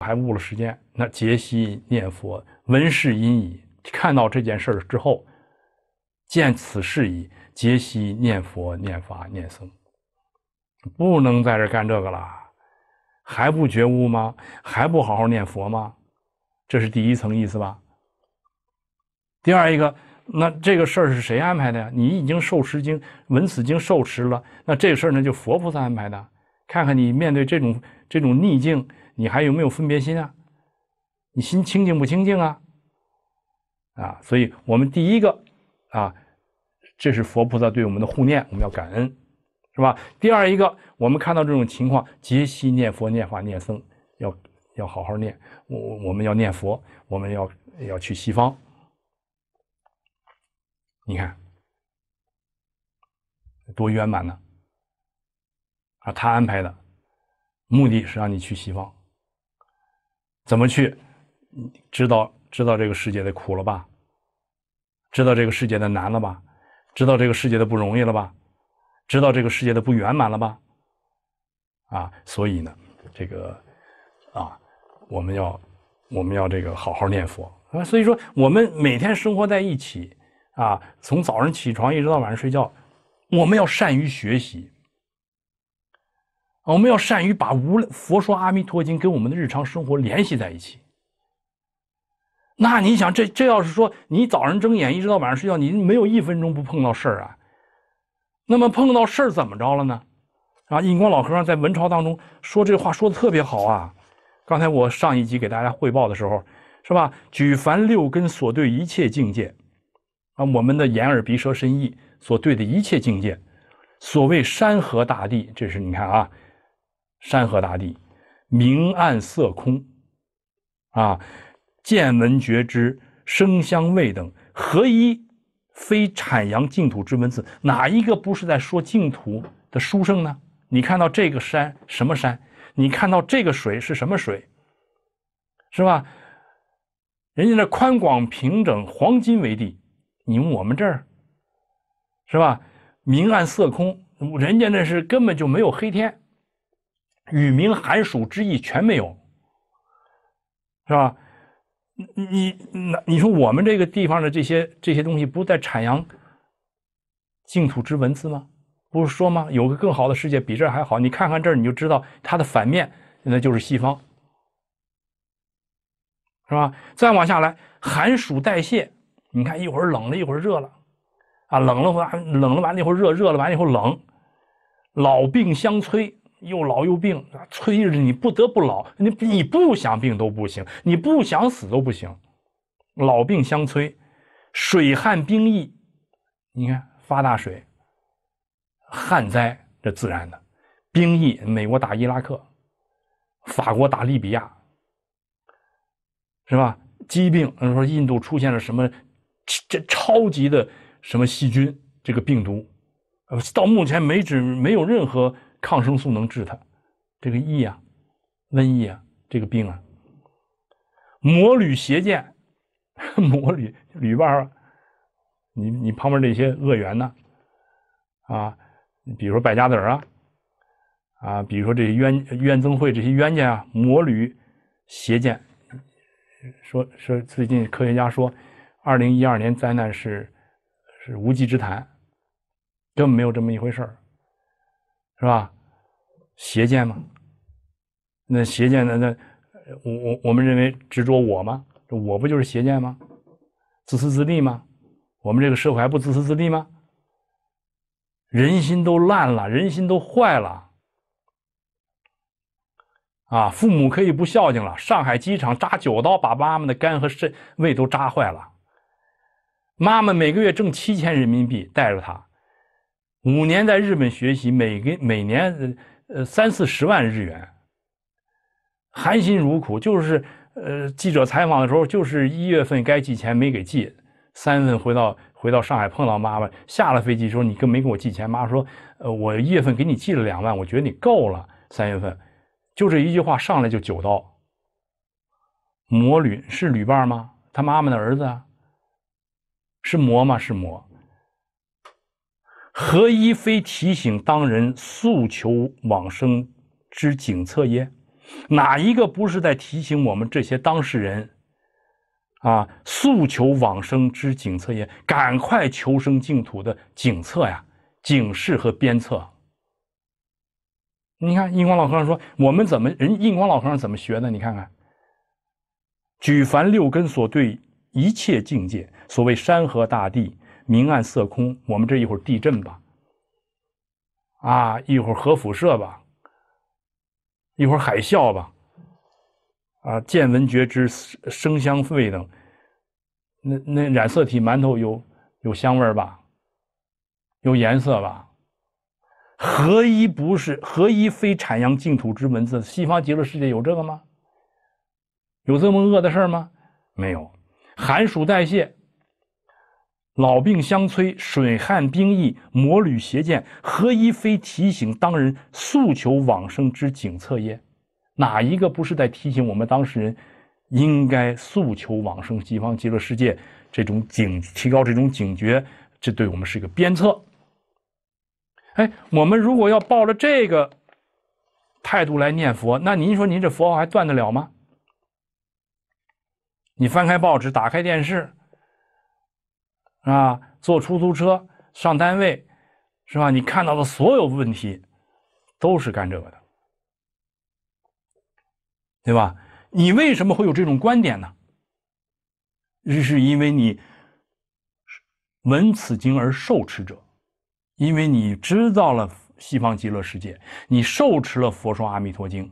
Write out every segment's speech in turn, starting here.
还误了时间。那杰西念佛闻是因已，看到这件事儿之后，见此事已。杰西念佛、念法、念僧，不能在这干这个了，还不觉悟吗？还不好好念佛吗？这是第一层意思吧。第二一个，那这个事儿是谁安排的呀？你已经受持经，闻此经受持了，那这个事儿呢，就佛菩萨安排的。看看你面对这种这种逆境。你还有没有分别心啊？你心清净不清净啊？啊，所以，我们第一个啊，这是佛菩萨对我们的护念，我们要感恩，是吧？第二一个，我们看到这种情况，竭心念佛、念法、念僧，要要好好念。我我们要念佛，我们要要去西方。你看，多圆满呢！啊，他安排的目的是让你去西方。怎么去知道知道这个世界的苦了吧？知道这个世界的难了吧？知道这个世界的不容易了吧？知道这个世界的不圆满了吧？啊，所以呢，这个啊，我们要我们要这个好好念佛啊。所以说，我们每天生活在一起啊，从早上起床一直到晚上睡觉，我们要善于学习。我们要善于把无佛说阿弥陀经跟我们的日常生活联系在一起。那你想，这这要是说你早上睁眼一直到晚上睡觉，你没有一分钟不碰到事儿啊？那么碰到事儿怎么着了呢？啊，印光老和尚在文朝当中说这话说的特别好啊。刚才我上一集给大家汇报的时候，是吧？举凡六根所对一切境界，啊，我们的眼耳鼻舌身意所对的一切境界，所谓山河大地，这是你看啊。山河大地，明暗色空，啊，见闻觉知、声香味等合一，非产阳净土之文字，哪一个不是在说净土的殊胜呢？你看到这个山什么山？你看到这个水是什么水？是吧？人家那宽广平整，黄金为地，你我们这儿，是吧？明暗色空，人家那是根本就没有黑天。与民寒暑之意全没有，是吧？你那你说我们这个地方的这些这些东西不在产阳净土之文字吗？不是说吗？有个更好的世界比这还好，你看看这儿你就知道它的反面现在就是西方，是吧？再往下来寒暑代谢，你看一会儿冷了一会儿热了，啊冷了完冷了完了以后热热了完了以后冷，老病相催。又老又病啊，催着你不得不老，你你不想病都不行，你不想死都不行，老病相催，水旱兵役，你看发大水，旱灾这自然的，兵役美国打伊拉克，法国打利比亚，是吧？疾病，说印度出现了什么，这超级的什么细菌，这个病毒，到目前为止没有任何。抗生素能治它，这个疫啊，瘟疫啊，这个病啊，魔旅邪剑，魔旅旅伴儿，你你旁边这些恶缘呢，啊，比如说败家子儿啊，啊，比如说这冤冤憎会这些冤家啊，魔旅邪剑，说说最近科学家说，二零一二年灾难是是无稽之谈，根本没有这么一回事儿，是吧？邪见吗？那邪见，那那我我我们认为执着我吗？我不就是邪见吗？自私自利吗？我们这个社会还不自私自利吗？人心都烂了，人心都坏了啊！父母可以不孝敬了。上海机场扎九刀，把妈妈的肝和肾、胃都扎坏了。妈妈每个月挣七千人民币，带着他五年在日本学习，每个每年。呃，三四十万日元，含辛茹苦，就是呃，记者采访的时候，就是一月份该寄钱没给寄，三月份回到回到上海碰到妈妈，下了飞机之后你跟没给我寄钱，妈说，呃，我月份给你寄了两万，我觉得你够了，三月份，就这一句话上来就九刀。魔旅是旅伴吗？他妈妈的儿子啊，是魔吗？是魔。何一非提醒当人诉求往生之警策耶？哪一个不是在提醒我们这些当事人？啊，诉求往生之警策耶？赶快求生净土的警策呀！警示和鞭策。你看，印光老和尚说：“我们怎么人？印光老和尚怎么学的？你看看，举凡六根所对一切境界，所谓山河大地。”明暗色空，我们这一会儿地震吧，啊，一会儿核辐射吧，一会儿海啸吧，啊，见闻觉知，声香味等，那那染色体馒头有有香味吧，有颜色吧？何一不是？何一非产阳净土之文字？西方极乐世界有这个吗？有这么恶的事吗？没有，寒暑代谢。老病相催，水旱兵役，魔旅邪见，何一非提醒当人诉求往生之警策耶？哪一个不是在提醒我们当事人应该诉求往生西方极乐世界？这种警提高这种警觉，这对我们是一个鞭策。哎，我们如果要抱着这个态度来念佛，那您说您这佛号还断得了吗？你翻开报纸，打开电视。啊，坐出租车上单位，是吧？你看到的所有问题，都是干这个的，对吧？你为什么会有这种观点呢？这是因为你闻此经而受持者，因为你知道了西方极乐世界，你受持了《佛说阿弥陀经》，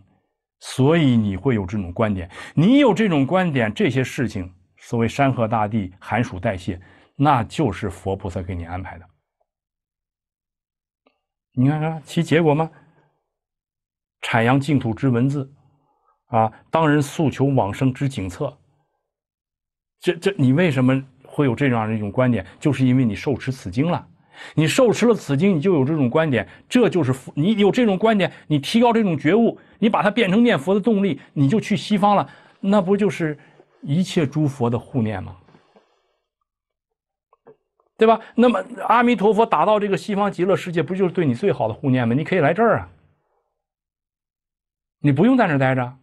所以你会有这种观点。你有这种观点，这些事情，所谓山河大地寒暑代谢。那就是佛菩萨给你安排的。你看看其结果吗？阐扬净土之文字，啊，当人诉求往生之景策。这这，你为什么会有这样的一种观点？就是因为你受持此经了，你受持了此经，你就有这种观点。这就是你有这种观点，你提高这种觉悟，你把它变成念佛的动力，你就去西方了。那不就是一切诸佛的护念吗？对吧？那么阿弥陀佛达到这个西方极乐世界，不就是对你最好的护念吗？你可以来这儿啊，你不用在那儿待着。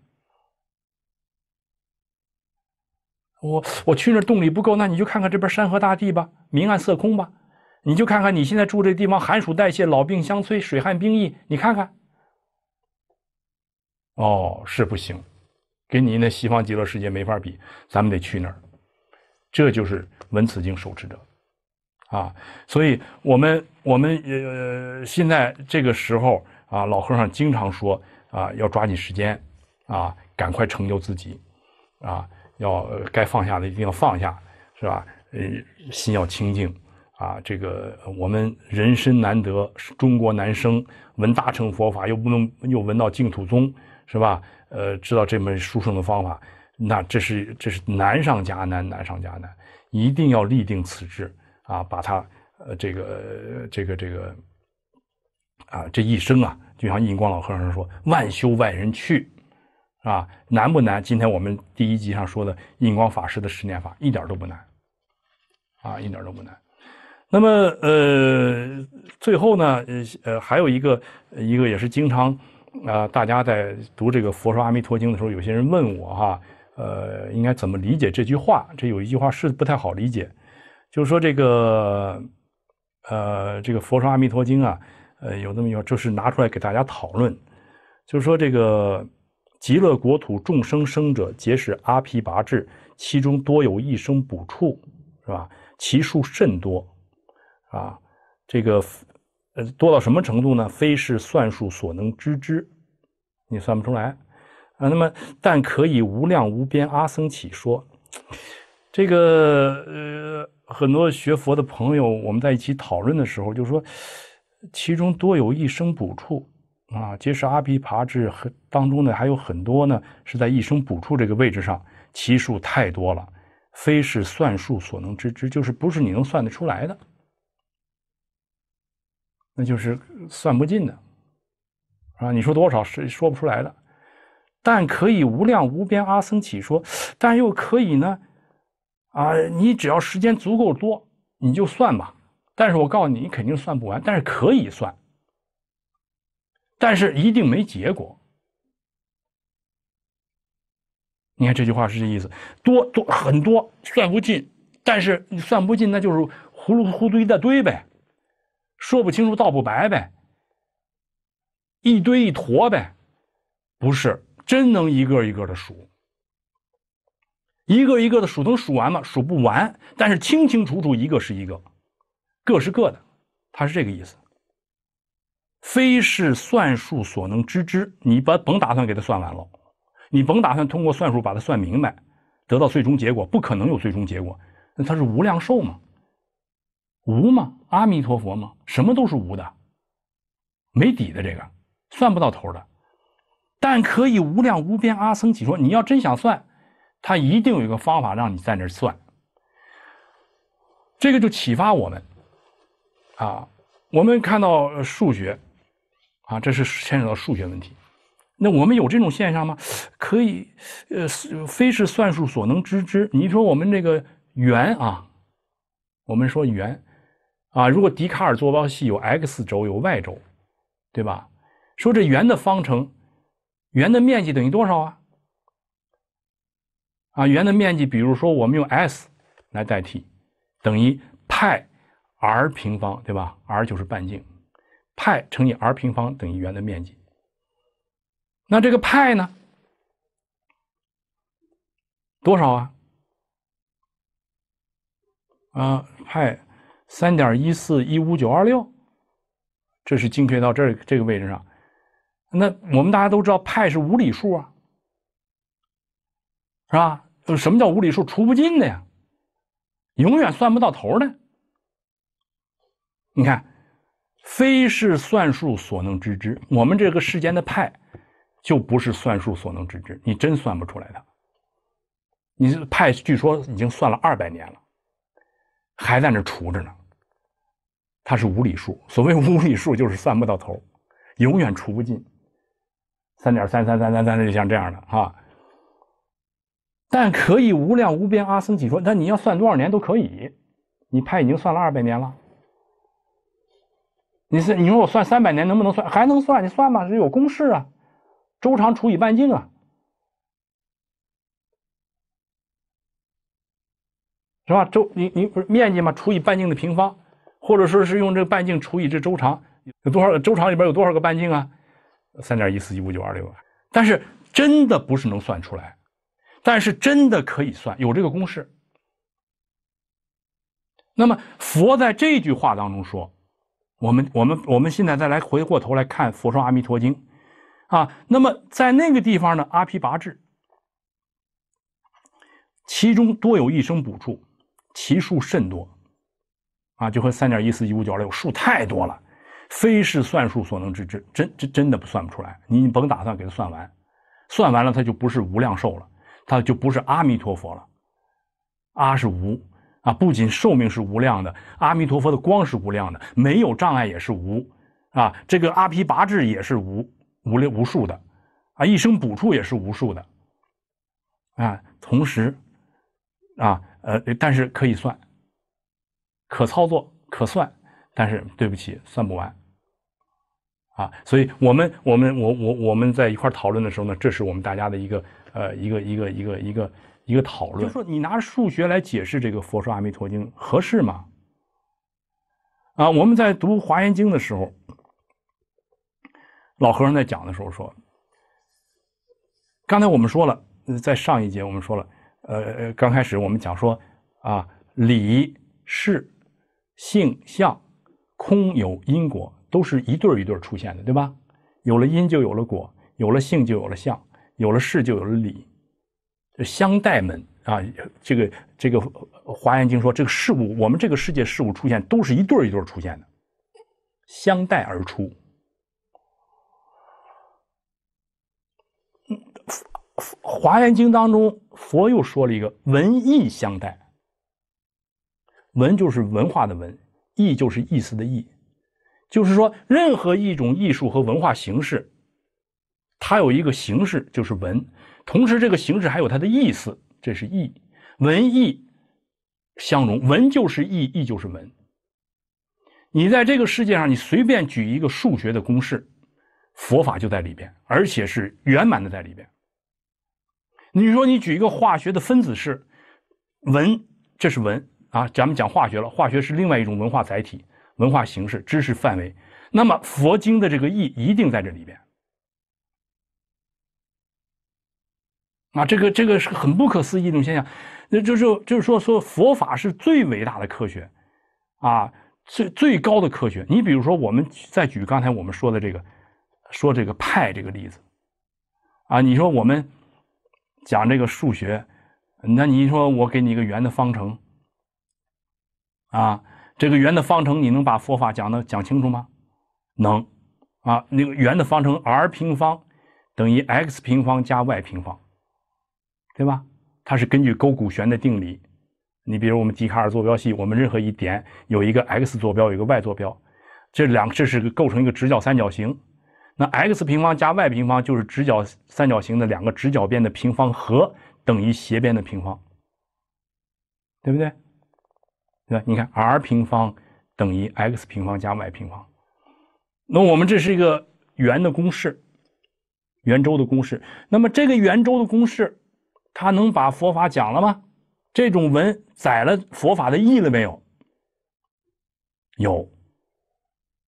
我我去那动力不够，那你就看看这边山河大地吧，明暗色空吧，你就看看你现在住这地方，寒暑代谢，老病相催，水旱兵役，你看看。哦，是不行，跟你那西方极乐世界没法比，咱们得去那儿。这就是文殊经手持者。啊，所以我们我们呃现在这个时候啊，老和尚经常说啊，要抓紧时间，啊，赶快成就自己，啊，要该放下的一定要放下，是吧？嗯，心要清净，啊，这个我们人生难得，中国难生，闻大乘佛法又不能又闻到净土宗，是吧？呃，知道这门殊胜的方法，那这是这是难上加难，难上加难，一定要立定此志。啊，把他，呃，这个，这个，这个，啊，这一生啊，就像印光老和尚说：“万修万人去”，啊，难不难？今天我们第一集上说的印光法师的十年法，一点都不难，啊，一点都不难。那么，呃，最后呢，呃，呃，还有一个，一个也是经常，啊，大家在读这个《佛说阿弥陀经》的时候，有些人问我哈，呃，应该怎么理解这句话？这有一句话是不太好理解。就是说这个，呃，这个《佛说阿弥陀经》啊，呃，有那么一个，就是拿出来给大家讨论。就是说这个，极乐国土众生生者，皆是阿皮拔致，其中多有一生补处，是吧？其数甚多，啊，这个，呃，多到什么程度呢？非是算术所能知之，你算不出来。啊，那么但可以无量无边阿僧祇说，这个，呃。很多学佛的朋友，我们在一起讨论的时候，就说其中多有一生补处，啊，皆是阿毗跋致，当中呢还有很多呢是在一生补处这个位置上，其数太多了，非是算数所能知之，就是不是你能算得出来的，那就是算不尽的，啊，你说多少是说不出来的，但可以无量无边，阿僧祇说，但又可以呢？啊，你只要时间足够多，你就算吧。但是我告诉你，你肯定算不完，但是可以算，但是一定没结果。你看这句话是这意思：多多很多，算不尽，但是算不尽，那就是糊里糊一大堆呗，说不清楚，道不白呗，一堆一坨呗，不是真能一个一个的数。一个一个的数能数完吗？数不完，但是清清楚楚，一个是一个，各是各的，他是这个意思。非是算术所能知之，你把甭打算给他算完了，你甭打算通过算术把它算明白，得到最终结果，不可能有最终结果。那他是无量寿嘛？无嘛？阿弥陀佛嘛？什么都是无的，没底的这个算不到头的，但可以无量无边。阿僧祇说，你要真想算。他一定有一个方法让你在那儿算，这个就启发我们，啊，我们看到数学，啊，这是牵扯到数学问题。那我们有这种现象吗？可以，呃，非是算术所能知之。你说我们这个圆啊，我们说圆，啊，如果笛卡尔坐标系有 x 轴有 y 轴，对吧？说这圆的方程，圆的面积等于多少啊？啊，圆的面积，比如说我们用 S 来代替，等于派 r 平方，对吧？r 就是半径，派乘以 r 平方等于圆的面积。那这个派呢，多少啊？啊，派三点一四一五九二六，这是精确到这这个位置上。那我们大家都知道，派是无理数啊。是吧？什么叫无理数除不尽的呀？永远算不到头的。你看，非是算术所能知之。我们这个世间的派，就不是算术所能知之。你真算不出来的。你派据说已经算了二百年了，还在那除着呢。它是无理数。所谓无理数，就是算不到头，永远除不尽。三点三三三三三，就像这样的啊。但可以无量无边阿僧祇说，那你要算多少年都可以。你派已经算了二百年了，你是你说我算三百年能不能算？还能算，你算吧，有公式啊，周长除以半径啊，是吧？周你你不是面积吗？除以半径的平方，或者说是用这个半径除以这周长有多少？周长里边有多少个半径啊？三点一四一五九二六啊。但是真的不是能算出来。但是真的可以算，有这个公式。那么佛在这句话当中说：“我们我们我们现在再来回过头来看《佛说阿弥陀经》，啊，那么在那个地方呢，阿皮拔致，其中多有一生补处，其数甚多，啊，就和三点一四一五九二六数太多了，非是算术所能知之，真真真的算不出来。你甭打算给他算完，算完了他就不是无量寿了。”它就不是阿弥陀佛了，阿是无啊，不仅寿命是无量的，阿弥陀佛的光是无量的，没有障碍也是无啊，这个阿毗跋致也是无，无量无数的啊，一生补处也是无数的啊，同时啊，呃，但是可以算，可操作可算，但是对不起，算不完啊，所以我们我们我我我们在一块讨论的时候呢，这是我们大家的一个。呃，一个一个一个一个一个讨论，就说你拿数学来解释这个《佛说阿弥陀经》合适吗？啊，我们在读《华严经》的时候，老和尚在讲的时候说，刚才我们说了，在上一节我们说了，呃，刚开始我们讲说啊，理事性相空有因果都是一对一对出现的，对吧？有了因就有了果，有了性就有了相。有了事就有了理，这相待们啊，这个这个《华严经》说，这个事物我们这个世界事物出现，都是一对一对出现的，相待而出。《华严经》当中，佛又说了一个文艺相待，文就是文化的文，艺就是意思的意，就是说任何一种艺术和文化形式。它有一个形式，就是文；同时，这个形式还有它的意思，这是义。文义相融，文就是义，义就是文。你在这个世界上，你随便举一个数学的公式，佛法就在里边，而且是圆满的在里边。你说你举一个化学的分子式，文这是文啊，咱们讲化学了，化学是另外一种文化载体、文化形式、知识范围。那么佛经的这个义一定在这里边。啊，这个这个是很不可思议一种现象，那就是就是说说佛法是最伟大的科学，啊，最最高的科学。你比如说，我们再举刚才我们说的这个，说这个派这个例子，啊，你说我们讲这个数学，那你说我给你一个圆的方程，啊，这个圆的方程你能把佛法讲的讲清楚吗？能，啊，那个圆的方程 r 平方等于 x 平方加 y 平方。对吧？它是根据勾股弦的定理。你比如我们笛卡尔坐标系，我们任何一点有一个 x 坐标，有一个 y 坐标，这两这是构成一个直角三角形。那 x 平方加 y 平方就是直角三角形的两个直角边的平方和等于斜边的平方，对不对？对吧？你看 r 平方等于 x 平方加 y 平方。那我们这是一个圆的公式，圆周的公式。那么这个圆周的公式。他能把佛法讲了吗？这种文载了佛法的义了没有？有。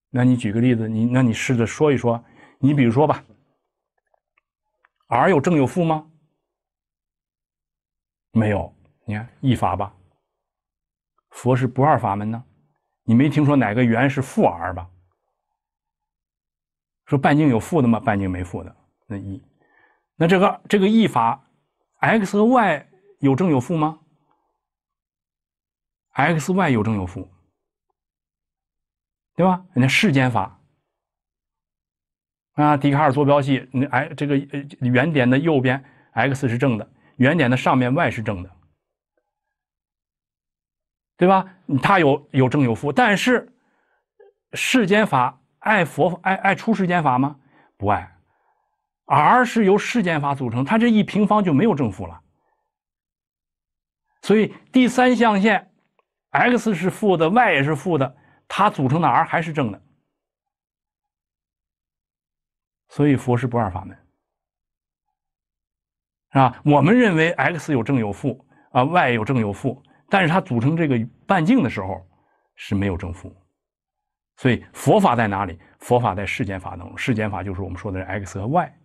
那你举个例子，你那你试着说一说。你比如说吧，r 有正有负吗？没有。你看义法吧，佛是不二法门呢。你没听说哪个圆是负 r 吧？说半径有负的吗？半径没负的。那一，那这个这个义法。x 和 y 有正有负吗？x、y 有正有负，对吧？人家世间法啊，笛卡尔坐标系，那哎，这个原点的右边 x 是正的，原点的上面 y 是正的，对吧？它有有正有负，但是世间法爱佛爱爱出世间法吗？不爱。r 是由事件法组成，它这一平方就没有正负了，所以第三象限，x 是负的，y 也是负的，它组成的 r 还是正的，所以佛是不二法门，是吧？我们认为 x 有正有负啊，y 有正有负，但是它组成这个半径的时候是没有正负，所以佛法在哪里？佛法在世间法当中，世间法就是我们说的 x 和 y。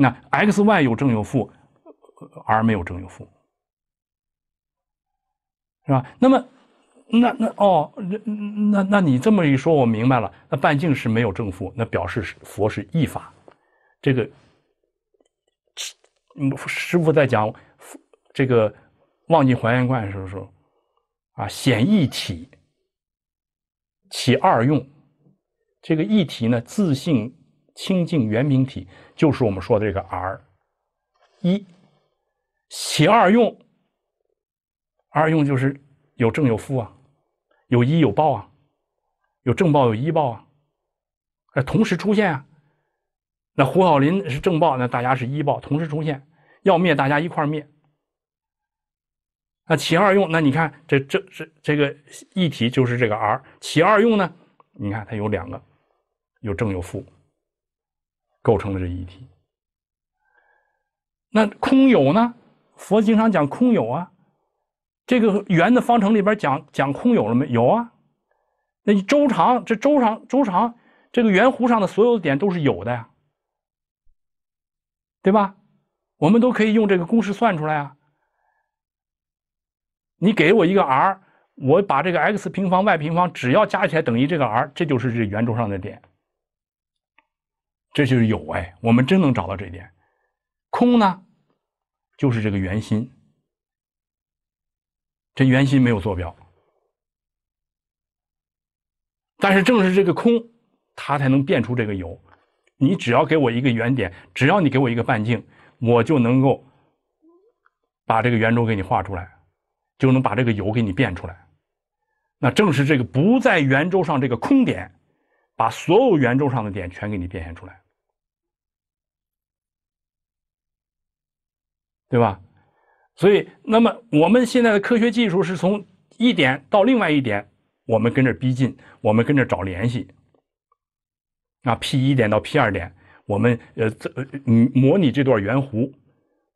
那 x、y 有正有负，r 没有正有负，是吧？那么，那那哦，那那那你这么一说，我明白了。那半径是没有正负，那表示是佛是异法。这个，师傅在讲这个忘记还原观的时候，说，啊，显异体，其二用。这个异体呢，自性清净原明体就是我们说的这个 R，一，其二用，二用就是有正有负啊，有一有报啊，有正报有一报啊，哎，同时出现啊，那胡小林是正报，那大家是一报，同时出现，要灭大家一块灭，那其二用，那你看这这这这个一体就是这个 R，其二用呢，你看它有两个，有正有负。构成了这一体。那空有呢？佛经常讲空有啊。这个圆的方程里边讲讲空有了没有啊？那你周长，这周长周长，这个圆弧上的所有的点都是有的呀，对吧？我们都可以用这个公式算出来啊。你给我一个 r，我把这个 x 平方 y 平方只要加起来等于这个 r，这就是这圆周上的点。这就是有哎，我们真能找到这一点。空呢，就是这个圆心。这圆心没有坐标，但是正是这个空，它才能变出这个有。你只要给我一个圆点，只要你给我一个半径，我就能够把这个圆周给你画出来，就能把这个有给你变出来。那正是这个不在圆周上这个空点，把所有圆周上的点全给你变现出来。对吧？所以，那么我们现在的科学技术是从一点到另外一点，我们跟着逼近，我们跟着找联系。啊，P 一点到 P 二点，我们呃，这嗯，模拟这段圆弧，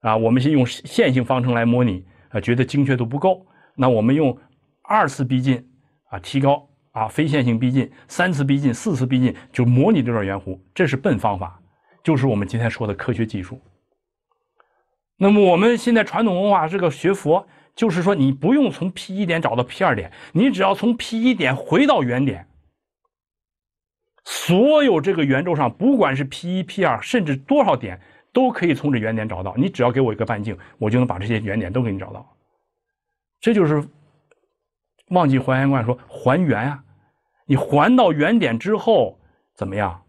啊，我们先用线性方程来模拟，啊，觉得精确度不够，那我们用二次逼近，啊，提高啊，非线性逼近，三次逼近，四次逼近，就模拟这段圆弧，这是笨方法，就是我们今天说的科学技术。那么我们现在传统文化是个学佛，就是说你不用从 P 一点找到 P 二点，你只要从 P 一点回到原点，所有这个圆周上，不管是 P 一、P 二，甚至多少点，都可以从这原点找到。你只要给我一个半径，我就能把这些原点都给你找到。这就是忘记还原观说还原啊，你还到原点之后怎么样？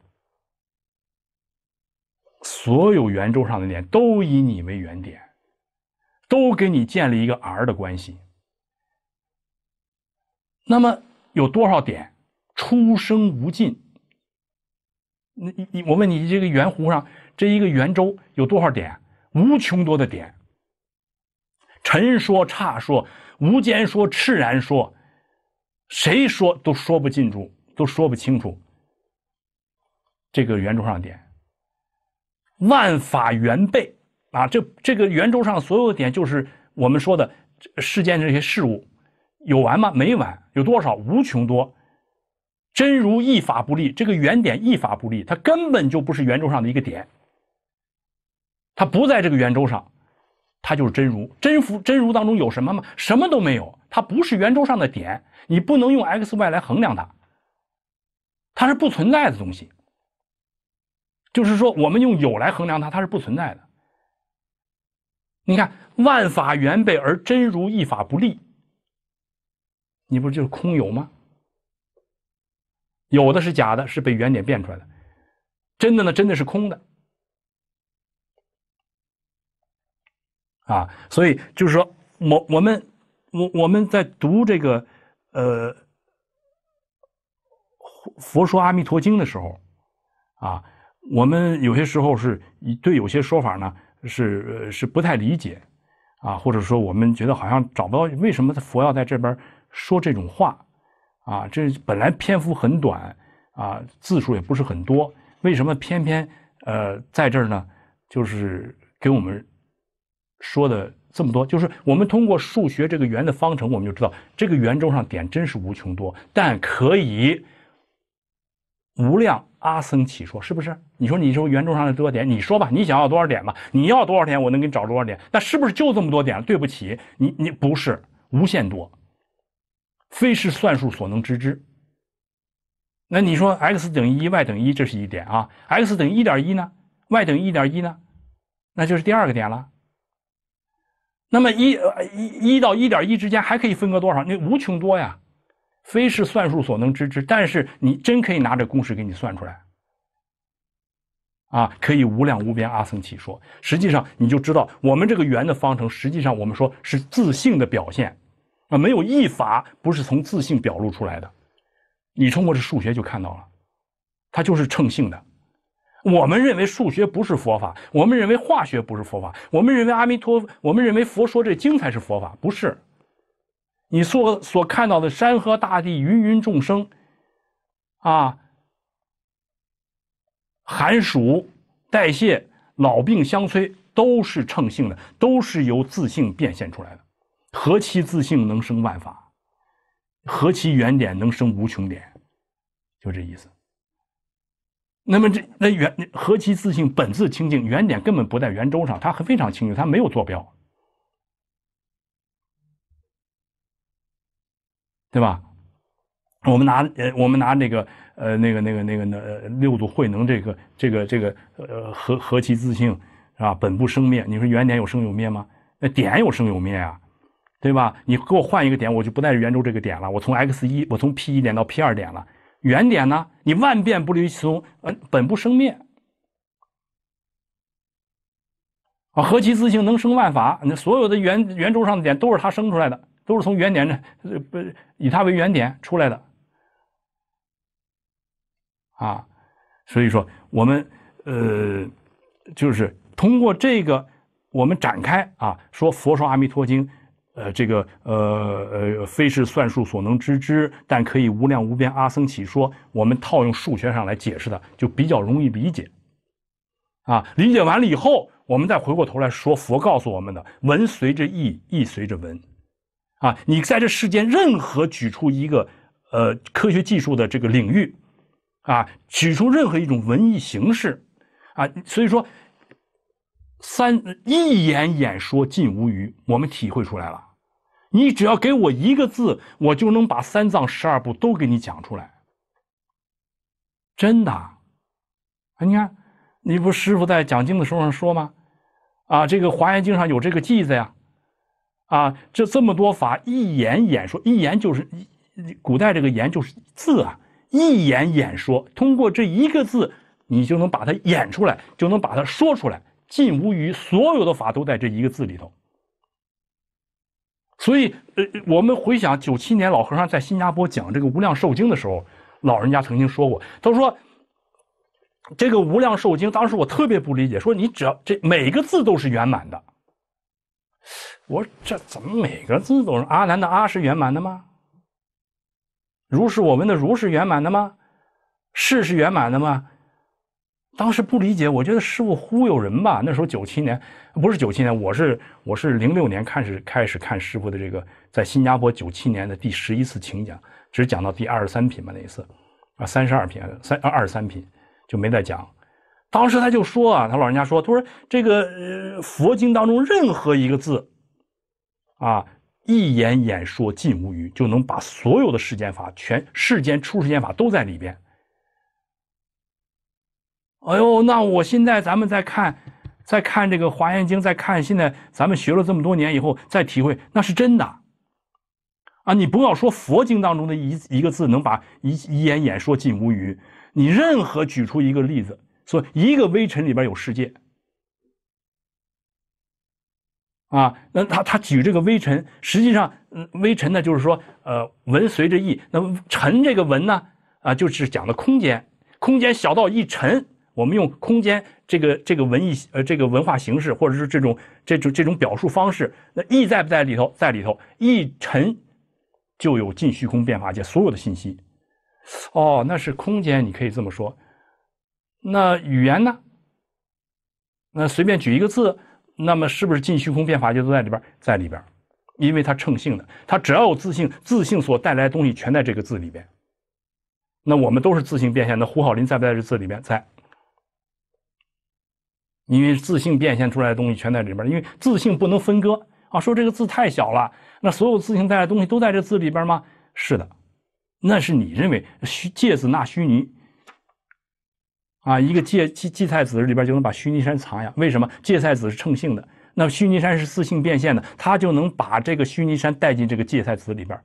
所有圆周上的点都以你为原点，都给你建立一个 r 的关系。那么有多少点？出生无尽。那……你……我问你，这个圆弧上，这一个圆周有多少点？无穷多的点。陈说、差说、无间说、赤然说，谁说都说不进驻，都说不清楚。这个圆周上点。万法圆备啊，这这个圆周上所有的点，就是我们说的世间这些事物，有完吗？没完，有多少？无穷多。真如一法不立，这个圆点一法不立，它根本就不是圆周上的一个点，它不在这个圆周上，它就是真如。真如真如当中有什么吗？什么都没有，它不是圆周上的点，你不能用 x y 来衡量它，它是不存在的东西。就是说，我们用有来衡量它，它是不存在的。你看，万法原备而真如一法不立，你不就是空有吗？有的是假的，是被原点变出来的；真的呢，真的是空的。啊，所以就是说，我我们我我们在读这个呃佛说阿弥陀经的时候啊。我们有些时候是，对有些说法呢是是不太理解，啊，或者说我们觉得好像找不到为什么佛要在这边说这种话，啊，这本来篇幅很短，啊，字数也不是很多，为什么偏偏呃在这儿呢？就是给我们说的这么多，就是我们通过数学这个圆的方程，我们就知道这个圆周上点真是无穷多，但可以无量。阿僧祇说：“是不是？你说，你说，原状上的多少点？你说吧，你想要多少点吧？你要多少点，我能给你找多少点？那是不是就这么多点？对不起，你你不是无限多，非是算术所能知之。那你说，x 等于一，y 等于一，这是一点啊。x 等于一点一呢？y 等于一点一呢？那就是第二个点了。那么一一一到一点一之间还可以分割多少？那无穷多呀。”非是算术所能知之，但是你真可以拿这公式给你算出来，啊，可以无量无边。阿僧祇说，实际上你就知道，我们这个圆的方程，实际上我们说是自性的表现，啊，没有一法不是从自性表露出来的。你通过这数学就看到了，它就是称性的。我们认为数学不是佛法，我们认为化学不是佛法，我们认为阿弥陀，我们认为佛说这经才是佛法，不是。你所所看到的山河大地、芸芸众生，啊，寒暑、代谢、老病相催，都是乘性的，都是由自性变现出来的。何其自性能生万法，何其原点能生无穷点，就这意思。那么这那原何其自性本自清净，原点根本不在圆周上，它很非常清净，它没有坐标。对吧？我们拿呃，我们拿那个呃，那个那个那个那六度慧能这个这个这个呃，何何其自信是吧？本不生灭。你说原点有生有灭吗？那点有生有灭啊，对吧？你给我换一个点，我就不在圆周这个点了。我从 x 一，我从 P 一点到 P 二点了。原点呢？你万变不离其宗，本本不生灭啊！何其自性能生万法。那所有的圆圆周上的点都是它生出来的。都是从原点呢，不以它为原点出来的，啊，所以说我们呃，就是通过这个我们展开啊，说佛说阿弥陀经，呃，这个呃呃，非是算术所能知之，但可以无量无边阿僧祇说。我们套用数学上来解释的，就比较容易理解，啊，理解完了以后，我们再回过头来说佛告诉我们的文随着意，意随着文。啊，你在这世间任何举出一个，呃，科学技术的这个领域，啊，举出任何一种文艺形式，啊，所以说，三一言，眼说尽无余。我们体会出来了，你只要给我一个字，我就能把三藏十二部都给你讲出来。真的，啊，你看，你不师傅在讲经的时候上说吗？啊，这个《华严经》上有这个记载呀。啊，这这么多法，一言演说，一言就是古代这个“言”就是字啊，一言演说，通过这一个字，你就能把它演出来，就能把它说出来。尽无余，所有的法都在这一个字里头。所以，呃，我们回想九七年老和尚在新加坡讲这个《无量寿经》的时候，老人家曾经说过，他说：“这个《无量寿经》，当时我特别不理解，说你只要这每个字都是圆满的。”我这怎么每个字都是“阿南”的“阿”是圆满的吗？“如是”我们的“如”是圆满的吗？“是”是圆满的吗？当时不理解，我觉得师傅忽悠人吧。那时候九七年不是九七年，我是我是零六年开始开始看师傅的这个，在新加坡九七年的第十一次请讲，只讲到第二十三品吧那一次，啊三十二品三二十三品就没再讲。当时他就说啊，他老人家说，他说这个佛经当中任何一个字，啊，一言演说尽无余，就能把所有的世间法，全世间出世间法都在里边。哎呦，那我现在咱们再看，再看这个《华严经》，再看现在咱们学了这么多年以后再体会，那是真的啊！你不要说佛经当中的一一个字能把一一言演说尽无余，你任何举出一个例子。说一个微尘里边有世界，啊，那他他举这个微尘，实际上，微尘呢就是说，呃，文随着意，那尘这个文呢，啊，就是讲的空间，空间小到一尘，我们用空间这个这个文艺呃这个文化形式，或者是这种这种这种表述方式，那意在不在里头？在里头，一尘就有尽虚空变化界所有的信息，哦，那是空间，你可以这么说。那语言呢？那随便举一个字，那么是不是尽虚空变法界都在里边？在里边，因为它称性的，它只要有自信，自信所带来的东西全在这个字里边。那我们都是自信变现，那胡浩林在不在这字里边？在，因为自信变现出来的东西全在里边，因为自信不能分割啊。说这个字太小了，那所有自信带来的东西都在这字里边吗？是的，那是你认为虚借子纳虚拟。啊，一个芥芥芥菜籽里边就能把须弥山藏呀？为什么芥菜籽是称性的，那须弥山是四性变现的，它就能把这个须弥山带进这个芥菜籽里边，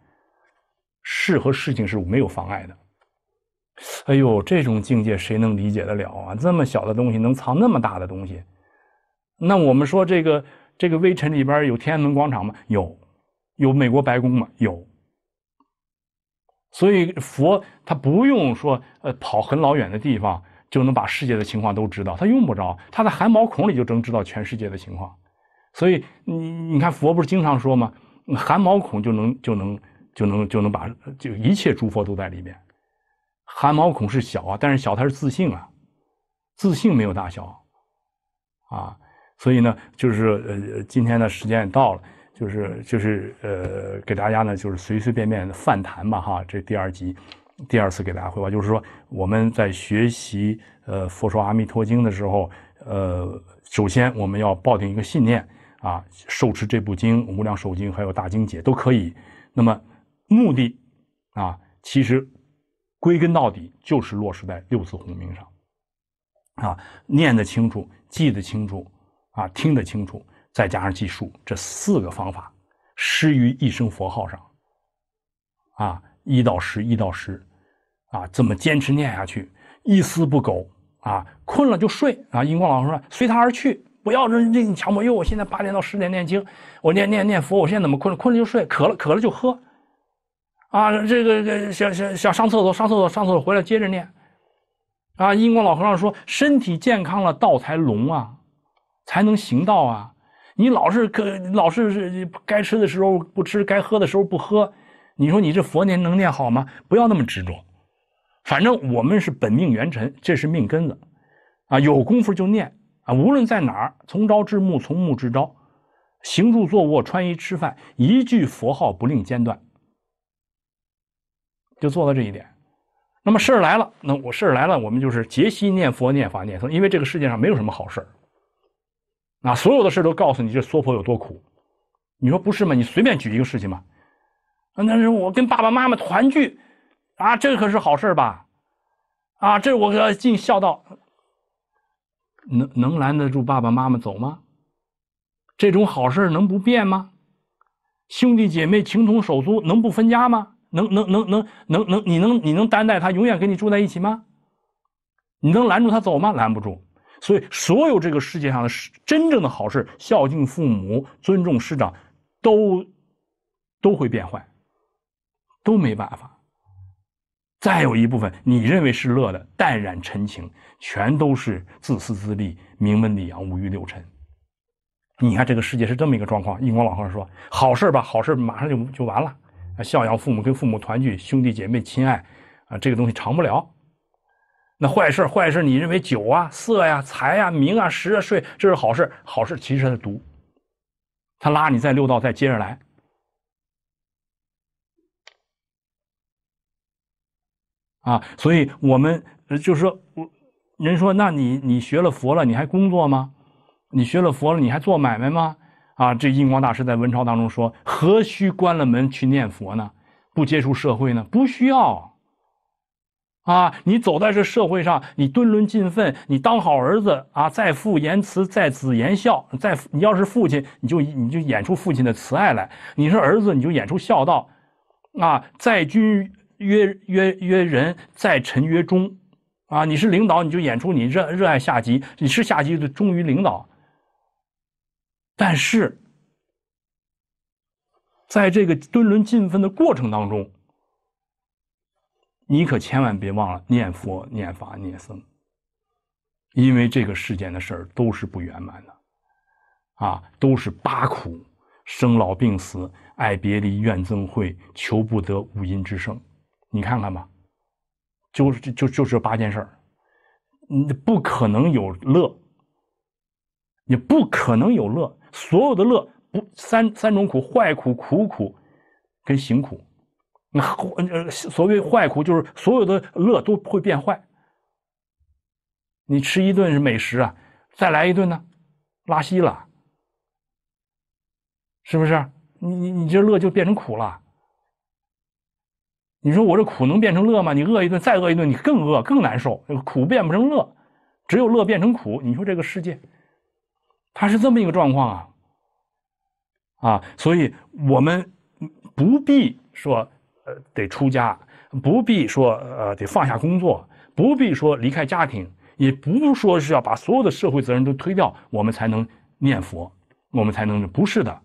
事和事情是没有妨碍的。哎呦，这种境界谁能理解得了啊？这么小的东西能藏那么大的东西？那我们说这个这个微尘里边有天安门广场吗？有，有美国白宫吗？有。所以佛他不用说呃跑很老远的地方。就能把世界的情况都知道，他用不着，他在汗毛孔里就能知道全世界的情况，所以你你看，佛不是经常说吗？汗毛孔就能就能就能就能把就一切诸佛都在里面，汗毛孔是小啊，但是小它是自信啊，自信没有大小，啊，所以呢，就是呃，今天的时间也到了，就是就是呃，给大家呢就是随随便便的泛谈吧哈，这第二集。第二次给大家汇报，就是说我们在学习呃《佛说阿弥陀经》的时候，呃，首先我们要抱定一个信念啊，受持这部经《无量寿经》，还有《大经解》都可以。那么目的啊，其实归根到底就是落实在六字洪名上啊，念得清楚，记得清楚啊，听得清楚，再加上计数这四个方法，施于一生佛号上啊，一到十，一到十。啊，这么坚持念下去，一丝不苟啊！困了就睡啊！英光老师说：“随他而去，不要任你强迫。”因为我现在八点到十点念经，我念念念佛，我现在怎么困了？困了就睡，渴了渴了就喝，啊，这个想想想上厕所，上厕所上厕所回来接着念，啊！英光老和尚说：“身体健康了，道才隆啊，才能行道啊！你老是可老是是该吃的时候不吃，该喝的时候不喝，你说你这佛念能念好吗？不要那么执着。”反正我们是本命元辰，这是命根子，啊，有功夫就念啊，无论在哪儿，从朝至暮，从暮至朝，行住坐卧，穿衣吃饭，一句佛号不令间断，就做到这一点。那么事儿来了，那我事儿来了，我们就是节息念佛、念法、念僧，因为这个世界上没有什么好事儿，啊，所有的事都告诉你这娑婆有多苦。你说不是吗？你随便举一个事情嘛，啊，那是我跟爸爸妈妈团聚。啊，这可是好事吧？啊，这我尽孝道，能能拦得住爸爸妈妈走吗？这种好事能不变吗？兄弟姐妹情同手足，能不分家吗？能能能能能能？你能你能担待他永远跟你住在一起吗？你能拦住他走吗？拦不住。所以，所有这个世界上的真正的好事，孝敬父母、尊重师长，都都会变坏，都没办法。再有一部分你认为是乐的，淡然陈情，全都是自私自利、名闻利养、五欲六尘。你看这个世界是这么一个状况。印光老和尚说：“好事吧，好事马上就就完了。啊，孝养父母，跟父母团聚，兄弟姐妹亲爱，啊，这个东西长不了。那坏事，坏事你认为酒啊、色呀、财呀、名啊、食啊、睡，这是好事。好事其实它是毒，它拉你再六道再接着来。”啊，所以我们就是说我人说，那你你学了佛了，你还工作吗？你学了佛了，你还做买卖吗？啊，这印光大师在文钞当中说，何须关了门去念佛呢？不接触社会呢？不需要。啊，你走在这社会上，你敦伦尽分，你当好儿子啊，在父言慈，在子言孝，在你要是父亲，你就你就演出父亲的慈爱来；你是儿子，你就演出孝道，啊，在君。约约约人，在臣约忠，啊，你是领导，你就演出你热热爱下级；你是下级，就忠于领导。但是，在这个敦伦进分的过程当中，你可千万别忘了念佛、念法、念僧，因为这个世间的事儿都是不圆满的，啊，都是八苦：生老病死、爱别离、怨憎会、求不得、五阴之盛。你看看吧，就是就就是八件事儿，你不可能有乐，你不可能有乐，所有的乐不三三种苦，坏苦、苦苦跟行苦，那呃所谓坏苦就是所有的乐都会变坏，你吃一顿美食啊，再来一顿呢，拉稀了，是不是？你你你这乐就变成苦了。你说我这苦能变成乐吗？你饿一顿，再饿一顿，你更饿，更难受。苦变不成乐，只有乐变成苦。你说这个世界，它是这么一个状况啊！啊，所以我们不必说呃得出家，不必说呃得放下工作，不必说离开家庭，也不说是要把所有的社会责任都推掉，我们才能念佛，我们才能不是的。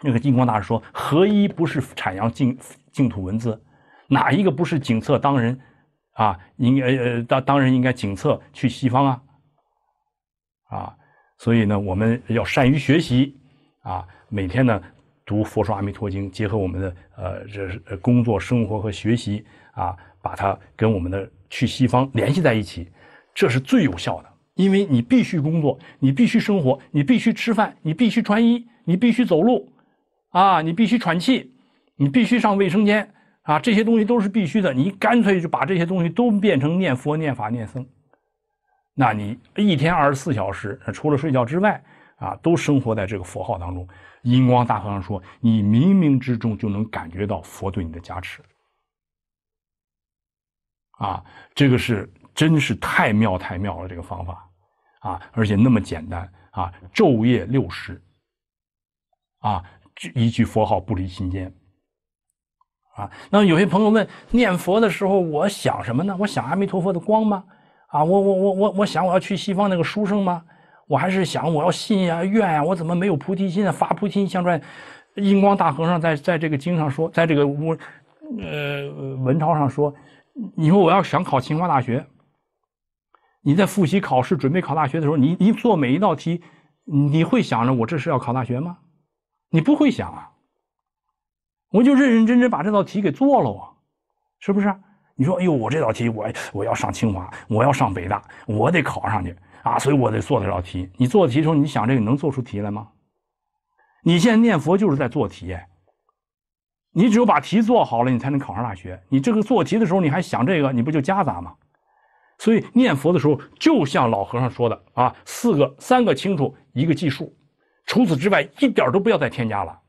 那个金光大师说：“合一不是阐扬净净土文字？”哪一个不是景色当人，啊，应呃呃当当然应该景色去西方啊，啊，所以呢，我们要善于学习，啊，每天呢读佛说阿弥陀经，结合我们的呃这工作、生活和学习啊，把它跟我们的去西方联系在一起，这是最有效的。因为你必须工作，你必须生活，你必须吃饭，你必须穿衣，你必须走路，啊，你必须喘气，你必须上卫生间。啊，这些东西都是必须的。你干脆就把这些东西都变成念佛、念法、念僧。那你一天二十四小时，除了睡觉之外，啊，都生活在这个佛号当中。银光大和尚说：“你冥冥之中就能感觉到佛对你的加持。”啊，这个是真是太妙太妙了，这个方法，啊，而且那么简单啊，昼夜六时，啊，一句佛号不离心间。啊，那有些朋友问念佛的时候，我想什么呢？我想阿弥陀佛的光吗？啊，我我我我我想我要去西方那个书生吗？我还是想我要信呀愿啊，我怎么没有菩提心啊？发菩提心，像传，印光大和尚在在这个经上说，在这个我，呃文钞上说，你说我要想考清华大学，你在复习考试准备考大学的时候，你你做每一道题，你会想着我这是要考大学吗？你不会想啊。我就认认真真把这道题给做了，啊，是不是？你说，哎呦，我这道题，我我要上清华，我要上北大，我得考上去啊！所以我得做这道题。你做题时候，你想这个能做出题来吗？你现在念佛就是在做题，你只有把题做好了，你才能考上大学。你这个做题的时候，你还想这个，你不就夹杂吗？所以念佛的时候，就像老和尚说的啊，四个三个清楚，一个计数，除此之外，一点都不要再添加了。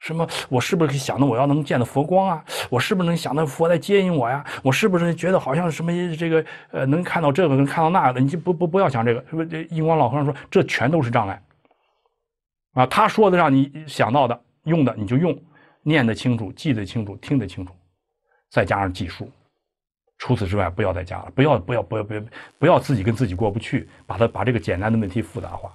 什么？我是不是想到我要能见到佛光啊？我是不是能想到佛来接引我呀？我是不是觉得好像什么？这个呃，能看到这个，能看到那个？你就不不不要想这个，是不是？印光老和尚说，这全都是障碍。啊，他说的让你想到的、用的，你就用，念得清楚，记得清楚，听得清楚，再加上计数。除此之外，不要再加了。不要，不要，不要，不要，不要自己跟自己过不去，把它把这个简单的问题复杂化，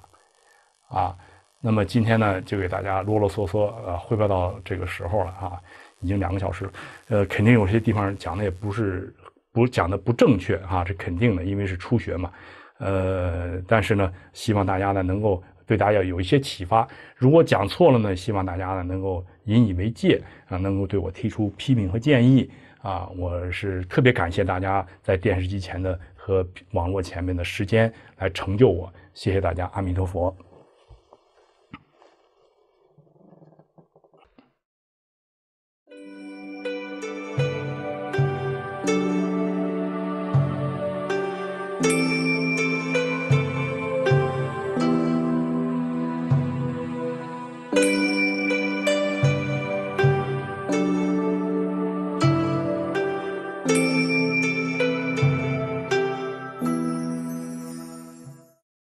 啊。那么今天呢，就给大家啰啰嗦嗦，呃，汇报到这个时候了啊，已经两个小时，呃，肯定有些地方讲的也不是，不讲的不正确啊，这肯定的，因为是初学嘛，呃，但是呢，希望大家呢能够对大家有一些启发，如果讲错了呢，希望大家呢能够引以为戒啊，能够对我提出批评和建议啊，我是特别感谢大家在电视机前的和网络前面的时间来成就我，谢谢大家，阿弥陀佛。